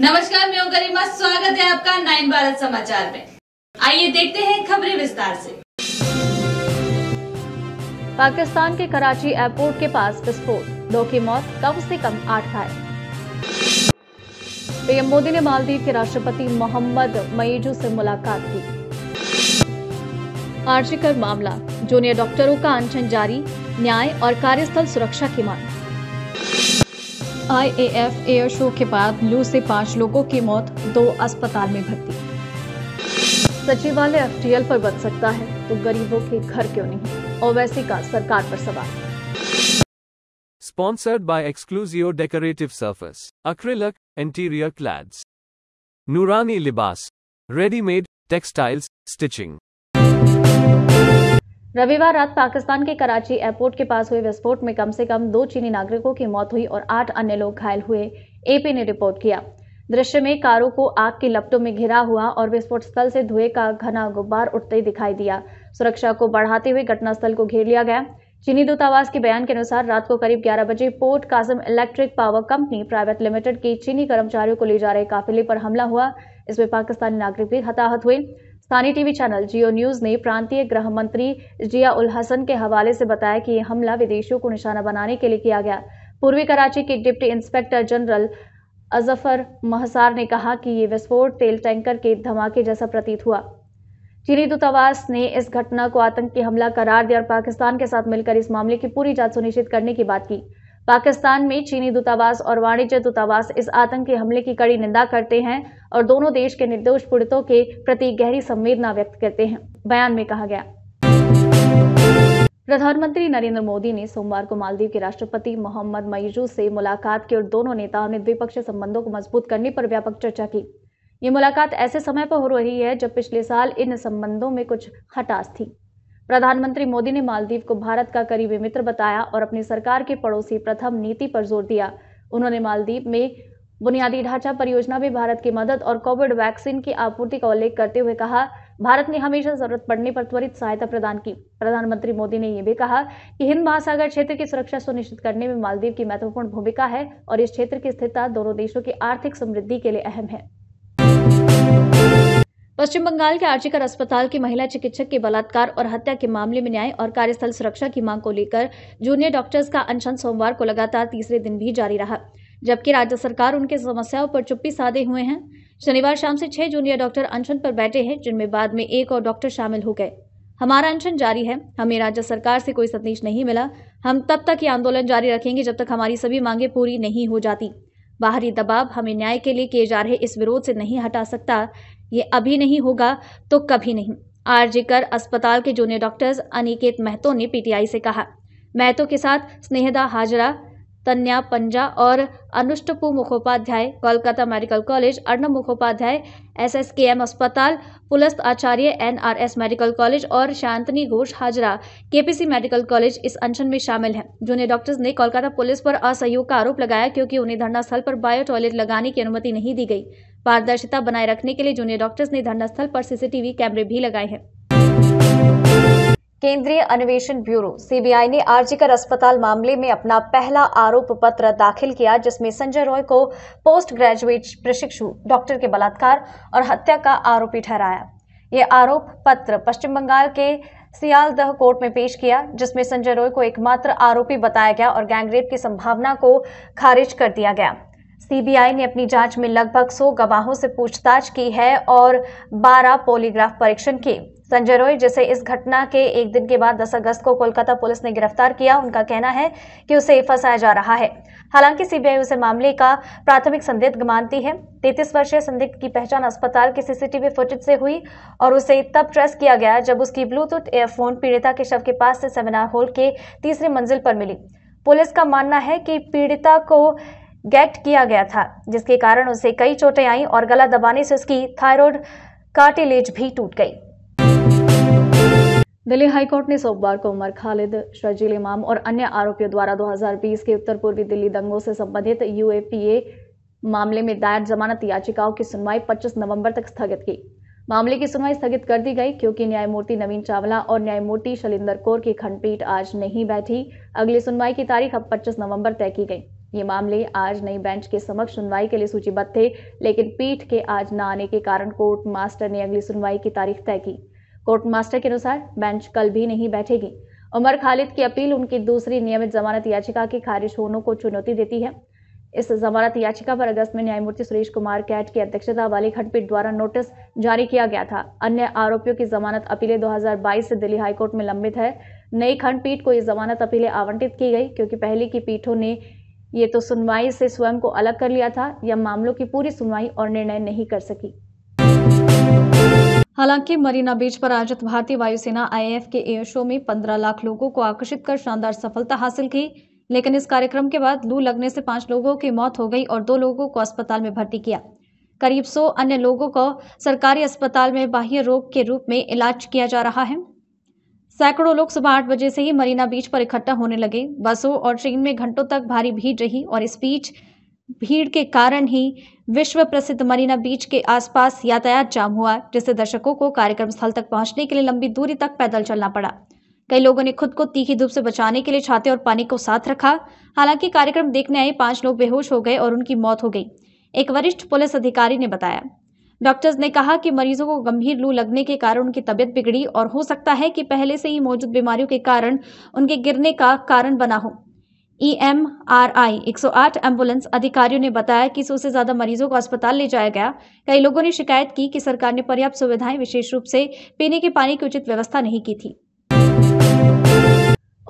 नमस्कार मैं गरिमा स्वागत है आपका नाइन भारत समाचार में आइए देखते हैं खबरें विस्तार से पाकिस्तान के कराची एयरपोर्ट के पास विस्फोट दो की मौत कम से कम आठ घायल पीएम मोदी ने मालदीव के राष्ट्रपति मोहम्मद मईजू से मुलाकात की आर्जिकर मामला जूनियर डॉक्टरों का अनशन जारी न्याय और कार्यस्थल सुरक्षा की मांग आईएएफ एयर शो के बाद लू से पांच लोगों की मौत दो अस्पताल में भर्ती सचिवालय एफटीएल पर बच सकता है तो गरीबों के घर क्यों नहीं और वैसे का सरकार पर सवाल स्पॉन्सर्ड बाय एक्सक्लूसियो decorative surface acrylic interior clads Noorani Libas readymade textiles stitching रविवार रात पाकिस्तान के कराची एयरपोर्ट के पास हुए विस्फोट में कम से कम दो चीनी नागरिकों की मौत हुई और आठ अन्य लोग घायल हुए एपी ने रिपोर्ट किया दृश्य में कारों को आग के लपटों में घिरा हुआ और विस्फोट स्थल से धुएं का घना गुब्बार उठते दिखाई दिया सुरक्षा को बढ़ाते हुए घटनास्थल को घेर लिया गया चीनी दूतावास के बयान के अनुसार रात को करीब 11 बजे port Qasim electric power company private limited के चीनी कर्मचारियों को ले जा रहे काफिले पर हमला हुआ इसमें पाकिस्तानी नागरिक भी हताहत हुए स्थानीय टीवी चैनल जियो न्यूज ने प्रांतीय गृह मंत्री जिया उल हसन के हवाले से बताया कि यह हमला विदेशियों को निशाना बनाने के लिए किया गया पूर्वी कराची के deputy inspector general Azfar Mahesar ने कहा कि ये विस्फोट तेल टैंकर के धमाके जैसा प्रतीत हुआ चीनी दूतावास ने इस घटना को आतंकी हमला करार दिया और पाकिस्तान के साथ मिलकर इस मामले की पूरी जांच सुनिश्चित करने की बात की पाकिस्तान में चीनी दूतावास और वाणिज्य दूतावास इस आतंकी हमले की कड़ी निंदा करते हैं और दोनों देश के निर्दोष पीड़ितों के प्रति गहरी संवेदना व्यक्त करते हैं बयान में कहा गया प्रधानमंत्री नरेंद्र मोदी ने सोमवार को मालदीव के राष्ट्रपति मोहम्मद मईजू से मुलाकात की और दोनों नेताओं ने द्विपक्षीय संबंधों को मजबूत करने पर व्यापक चर्चा की ये मुलाकात ऐसे समय पर हो रही है जब पिछले साल इन संबंधों में कुछ हटास थी प्रधानमंत्री मोदी ने मालदीव को भारत का करीबी मित्र बताया और अपनी सरकार के पड़ोसी प्रथम नीति पर जोर दिया उन्होंने मालदीव में बुनियादी ढांचा परियोजना में भारत की मदद और कोविड वैक्सीन की आपूर्ति का उल्लेख करते हुए कहा भारत ने हमेशा जरूरत पड़ने पर त्वरित सहायता प्रदान की प्रधानमंत्री मोदी ने यह भी कहा कि हिंद महासागर क्षेत्र की सुरक्षा सुनिश्चित करने में मालदीव की महत्वपूर्ण भूमिका है और इस क्षेत्र की स्थिरता दोनों देशों की आर्थिक समृद्धि के लिए अहम है पश्चिम बंगाल के आर्चिकर अस्पताल की महिला चिकित्सक के बलात्कार और हत्या के मामले में न्याय और कार्यस्थल सुरक्षा की मांग को लेकर जूनियर डॉक्टर्स का अनशन सोमवार को लगातार तीसरे दिन भी जारी रहा जबकि राज्य सरकार उनके समस्याओं पर चुप्पी साधे हुए हैं शनिवार शाम से छह जूनियर डॉक्टर अनशन पर बैठे हैं जिनमें बाद में एक और डॉक्टर शामिल हो गए हमारा अनशन जारी है हमें राज्य सरकार से कोई संदेश नहीं मिला हम तब तक ये आंदोलन जारी रखेंगे जब तक हमारी सभी मांगे पूरी नहीं हो जाती बाहरी दबाव हमें न्याय के लिए किए जा रहे इस विरोध से नहीं हटा सकता ये अभी नहीं होगा तो कभी नहीं आरजी कर अस्पताल के जूनियर डॉक्टर्स अनिकेत महतो ने पीटीआई से कहा महतो के साथ स्नेहदा हाजरा तन्या पंजा और Anushtup Mukhopadhyay Kolkata medical college Arnab Mukhopadhyay SSKM अस्पताल Pulasta Acharya NRS medical college और Shantanu Ghosh Hazra KPC medical college इस अनशन में शामिल हैं जूनियर डॉक्टर्स ने कोलकाता पुलिस पर असहयोग का आरोप लगाया क्योंकि उन्हें धरना स्थल पर बायो टॉयलेट लगाने की अनुमति नहीं दी गई पारदर्शिता बनाए रखने के लिए जूनियर डॉक्टर्स ने धरना स्थल पर सीसीटीवी कैमरे भी लगाए हैं केंद्रीय अन्वेषण ब्यूरो सीबीआई ने आरजीकर अस्पताल मामले में अपना पहला आरोप पत्र दाखिल किया जिसमें संजय रॉय को पोस्ट ग्रेजुएट प्रशिक्षु डॉक्टर के बलात्कार और हत्या का आरोपी ठहराया ये आरोप पत्र पश्चिम बंगाल के सियालदह कोर्ट में पेश किया जिसमें संजय रॉय को एकमात्र आरोपी बताया गया और गैंगरेप की संभावना को खारिज कर दिया गया सीबीआई ने अपनी जांच में लगभग 100 गवाहों से पूछताछ की है और 12 पॉलीग्राफ परीक्षण किए संजय रॉय जिसे इस घटना के एक दिन के बाद 10 अगस्त को कोलकाता पुलिस ने गिरफ्तार किया उनका कहना है कि उसे फंसाया जा रहा है हालांकि सीबीआई उसे मामले का प्राथमिक संदिग्ध मानती है तैतीस वर्षीय संदिग्ध की पहचान अस्पताल के सीसीटीवी फुटेज से हुई और उसे तब ट्रेस किया गया जब उसकी ब्लूटूथ एयरफोन पीड़िता के शव के पास से सेमिनार हॉल के तीसरी मंजिल पर मिली पुलिस का मानना है कि पीड़िता को गैट किया गया था जिसके कारण उसे कई चोटें आईं और गला दबाने से उसकी थायरॉयड कार्टिलेज भी टूट गई दिल्ली हाईकोर्ट ने सोमवार को उमर खालिद शर्जील इमाम और अन्य आरोपियों द्वारा 2020 के उत्तर पूर्वी दिल्ली दंगों से संबंधित यूएपीए मामले में दायर जमानत याचिकाओं की सुनवाई 25 नवंबर तक स्थगित की मामले की सुनवाई स्थगित कर दी गई क्योंकि न्यायमूर्ति नवीन चावला और न्यायमूर्ति शलिंदर कौर की खंडपीठ आज नहीं बैठी अगली सुनवाई की तारीख अब पच्चीस नवम्बर तय की गई ये मामले आज नई बेंच के समक्ष सुनवाई के लिए सूचीबद्ध थे लेकिन पीठ के आज न आने के कारण कोर्ट मास्टर ने अगली सुनवाई की तारीख तय की कोर्ट मास्टर के अनुसार बेंच कल भी नहीं बैठेगी उमर खालिद की अपील उनकी दूसरी नियमित जमानत याचिका के खारिज होने को चुनौती देती है इस जमानत याचिका पर अगस्त में न्यायमूर्ति सुरेश कुमार कैट की अध्यक्षता वाली खंडपीठ द्वारा नोटिस जारी किया गया था अन्य आरोपियों की जमानत अपीलें 2022 से दिल्ली हाईकोर्ट में लंबित है नई खंडपीठ को ये जमानत अपीलें आवंटित की गई क्योंकि पहले की पीठों ने ये तो सुनवाई से स्वयं को अलग कर लिया था यह मामलों की पूरी सुनवाई और निर्णय नहीं कर सकी हालांकि मरीना बीच पर आयोजित भारतीय वायुसेना आईएएफ के एयर शो में पंद्रह लाख लोगों को आकर्षित कर शानदार सफलता हासिल की लेकिन इस कार्यक्रम के बाद लू लगने से पांच लोगों की मौत हो गई और दो लोगों को अस्पताल में भर्ती किया करीब सौ अन्य लोगों को सरकारी अस्पताल में बाह्य रोग के रूप में इलाज किया जा रहा है सैकड़ों लोग सुबह आठ बजे से ही मरीना बीच पर इकट्ठा होने लगे बसों और ट्रेन में घंटों तक भारी भीड़ रही और इस बीच भीड़ के कारण ही विश्व प्रसिद्ध मरीना बीच के आसपास यातायात जाम हुआ जिससे दर्शकों को कार्यक्रम स्थल तक पहुंचने के लिए लंबी दूरी तक पैदल चलना पड़ा कई लोगों ने खुद को तीखी धूप से बचाने के लिए छाते और पानी को साथ रखा हालांकि कार्यक्रम देखने आए पांच लोग बेहोश हो गए और उनकी मौत हो गई एक वरिष्ठ पुलिस अधिकारी ने बताया डॉक्टर्स ने कहा कि मरीजों को गंभीर लू लगने के कारण उनकी तबियत बिगड़ी और हो सकता है कि पहले से ही मौजूद बीमारियों के कारण उनके गिरने का कारण बना हो ई एम आर आई एक एम्बुलेंस अधिकारियों ने बताया कि सौ से ज्यादा मरीजों को अस्पताल ले जाया गया कई लोगों ने शिकायत की कि सरकार ने पर्याप्त सुविधाएं विशेष रूप से पीने के पानी की उचित व्यवस्था नहीं की थी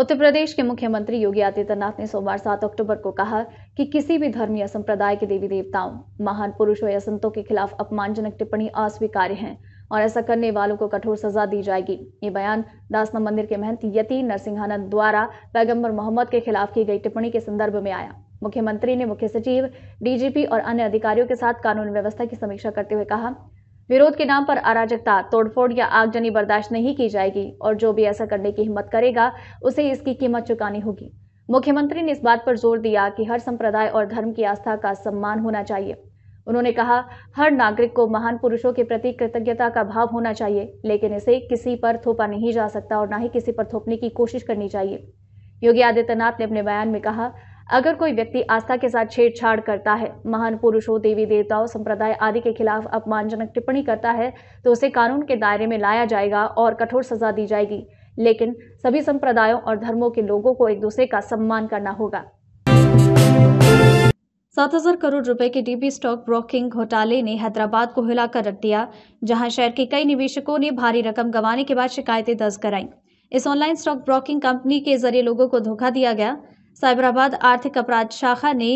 उत्तर प्रदेश के मुख्यमंत्री योगी आदित्यनाथ ने सोमवार 7 अक्टूबर को कहा कि किसी भी धर्म या संप्रदाय के देवी देवताओं महान पुरुषों या संतों के खिलाफ अपमानजनक टिप्पणी अस्वीकार्य है और ऐसा करने वालों को कठोर सजा दी जाएगी ये बयान दासना मंदिर के महंत यति नरसिंहानंद द्वारा पैगम्बर मोहम्मद के खिलाफ की गई टिप्पणी के संदर्भ में आया मुख्यमंत्री ने मुख्य सचिव डीजीपी और अन्य अधिकारियों के साथ कानून व्यवस्था की समीक्षा करते हुए कहा विरोध के नाम पर अराजकता तोड़फोड़ या आगजनी बर्दाश्त नहीं की जाएगी और जो भी ऐसा करने की हिम्मत करेगा उसे इसकी कीमत चुकानी होगी मुख्यमंत्री ने इस बात पर जोर दिया कि हर संप्रदाय और धर्म की आस्था का सम्मान होना चाहिए उन्होंने कहा हर नागरिक को महान पुरुषों के प्रति कृतज्ञता का भाव होना चाहिए लेकिन इसे किसी पर थोपा नहीं जा सकता और न ही किसी पर थोपने की कोशिश करनी चाहिए योगी आदित्यनाथ ने अपने बयान में कहा अगर कोई व्यक्ति आस्था के साथ छेड़छाड़ करता है महान पुरुषों देवी देवताओं संप्रदाय आदि के खिलाफ अपमानजनक टिप्पणी करता है तो उसे कानून के दायरे में लाया जाएगा और कठोर सजा दी जाएगी लेकिन सभी संप्रदायों और धर्मों के लोगों को एक दूसरे का सम्मान करना होगा सात हजार करोड़ रुपए के डीबी स्टॉक ब्रोकिंग घोटाले ने हैदराबाद को हिलाकर रख दिया जहां शहर के कई निवेशकों ने भारी रकम गंवाने के बाद शिकायतें दर्ज कराई इस ऑनलाइन स्टॉक ब्रोकिंग कंपनी के जरिए लोगों को धोखा दिया गया साइबराबाद आर्थिक अपराध शाखा ने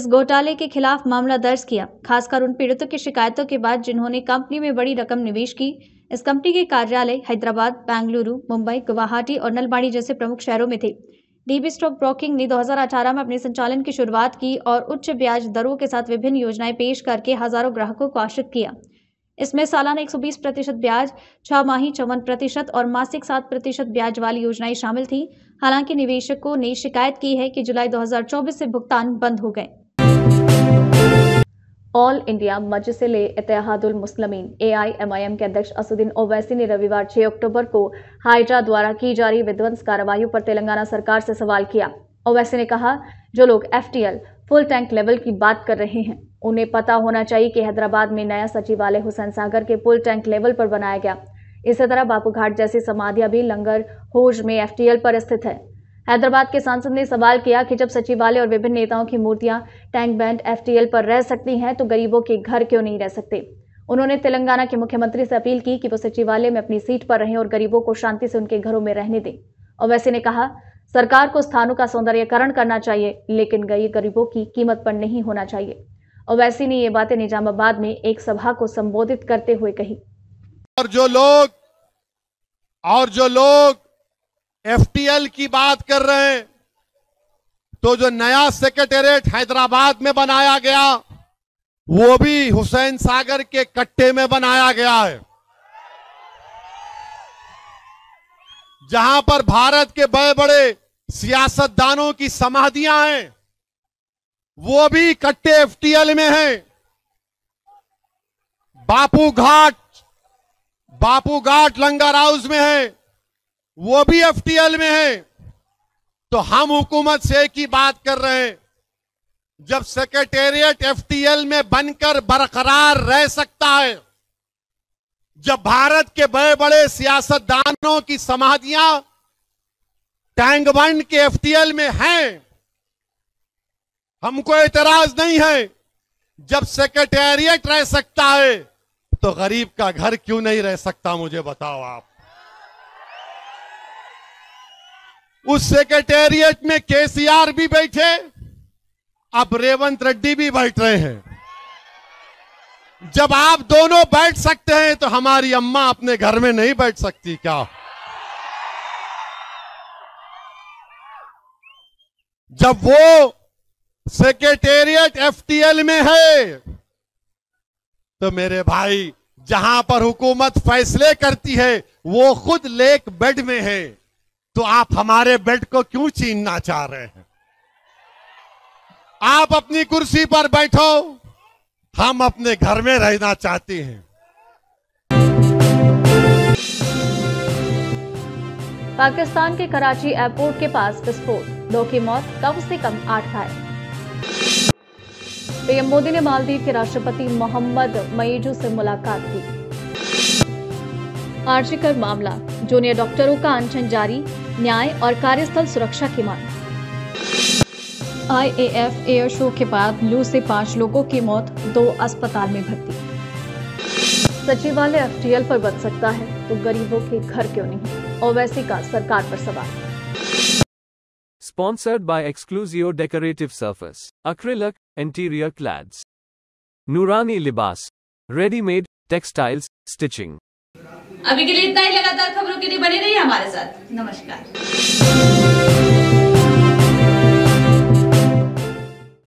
इस घोटाले के खिलाफ मामला दर्ज किया खासकर उन पीड़ितों की शिकायतों के बाद जिन्होंने कंपनी में बड़ी रकम निवेश की इस कंपनी के कार्यालय हैदराबाद बेंगलुरु मुंबई गुवाहाटी और नलबाड़ी जैसे प्रमुख शहरों में थे डीबी स्टॉक ब्रोकिंग ने 2018 में अपने संचालन की शुरुआत की और उच्च ब्याज दरों के साथ विभिन्न योजनाएं पेश करके हजारों ग्राहकों को आश्रित किया इसमें सालाना 120 प्रतिशत ब्याज छह माही चौवन प्रतिशत और मासिक सात प्रतिशत ब्याज वाली योजनाएं शामिल थी हालांकि निवेशकों ने शिकायत की है कि जुलाई दो से भुगतान बंद हो गए all India Majlis Ittehadul Muslimeen AIMIM के अध्यक्ष असुद्दीन ओवैसी ने रविवार 6 अक्टूबर को हाइड्रा द्वारा की जा रही विध्वंस कार्रवाई पर तेलंगाना सरकार से सवाल किया ओवैसी ने कहा जो लोग एफटीएल फुल टैंक लेवल की बात कर रहे हैं उन्हें पता होना चाहिए कि हैदराबाद में नया सचिवालय हुसैन सागर के फुल टैंक लेवल पर बनाया गया इसी तरह बापूघाट जैसी समाधियां भी लंगर होज में एफटीएल पर स्थित है हैदराबाद के सांसद ने सवाल किया कि जब सचिवालय और विभिन्न नेताओं की मूर्तियां टैंक बैंड एफटीएल पर रह सकती हैं तो गरीबों के घर क्यों नहीं रह सकते उन्होंने तेलंगाना के मुख्यमंत्री से अपील की कि वो सचिवालय में अपनी सीट पर रहें और गरीबों को शांति से उनके घरों में रहने दें वैसे ने कहा सरकार को स्थानों का सौंदर्यकरण करना चाहिए लेकिन गई गरीबों की कीमत पर नहीं होना चाहिए ओवैसी ने ये बातें निजामाबाद में एक सभा को संबोधित करते हुए कही और जो लोग और जो लोग एफटीएल की बात कर रहे हैं तो जो नया सेक्रेटेरिएट हैदराबाद में बनाया गया वो भी हुसैन सागर के कट्टे में बनाया गया है जहां पर भारत के बड़े बड़े सियासतदानों की समाधियां हैं वो भी कट्टे एफटीएल में हैं बापू घाट बापू घाट लंगर हाउस में है वो भी एफटीएल में है तो हम हुकूमत से एक ही बात कर रहे हैं जब सेक्रेटेरिएट एफटीएल में बनकर बरकरार रह सकता है जब भारत के बड़े बड़े सियासतदानों की समाधियां टैंगबंड के एफटीएल में हैं हमको एतराज नहीं है जब सेक्रेटेरिएट रह सकता है तो गरीब का घर क्यों नहीं रह सकता मुझे बताओ आप उस सेक्रेटेरिएट में केसीआर भी बैठे अब रेवंत रेड्डी भी बैठ रहे हैं जब आप दोनों बैठ सकते हैं तो हमारी अम्मा अपने घर में नहीं बैठ सकती क्या जब वो सेक्रेटेरिएट एफटीएल में है तो मेरे भाई जहां पर हुकूमत फैसले करती है वो खुद लेक बेड में है तो आप हमारे बेड को क्यों छीनना चाह रहे हैं आप अपनी कुर्सी पर बैठो हम अपने घर में रहना चाहते हैं पाकिस्तान के कराची एयरपोर्ट के पास विस्फोट दो की मौत कम से कम आठ घायल पीएम मोदी ने मालदीव के राष्ट्रपति मोहम्मद मईजू से मुलाकात की आर्जिकर मामला जूनियर डॉक्टरों का अनशन जारी न्याय और कार्यस्थल सुरक्षा की मांग आईएएफ एयर शो के बाद लू से पांच लोगों की मौत दो अस्पताल में भर्ती सचिवालय एफ टी पर बच सकता है तो गरीबों के घर क्यों नहीं ओवैसी का सरकार पर सवाल स्पॉन्सर्ड बाय एक्सक्लूसियो decorative surface acrylic interior clads Noorani Libas readymade textiles stitching अभी के लिए इतना ही लगातार खबरों के लिए बने रहिए हमारे साथ नमस्कार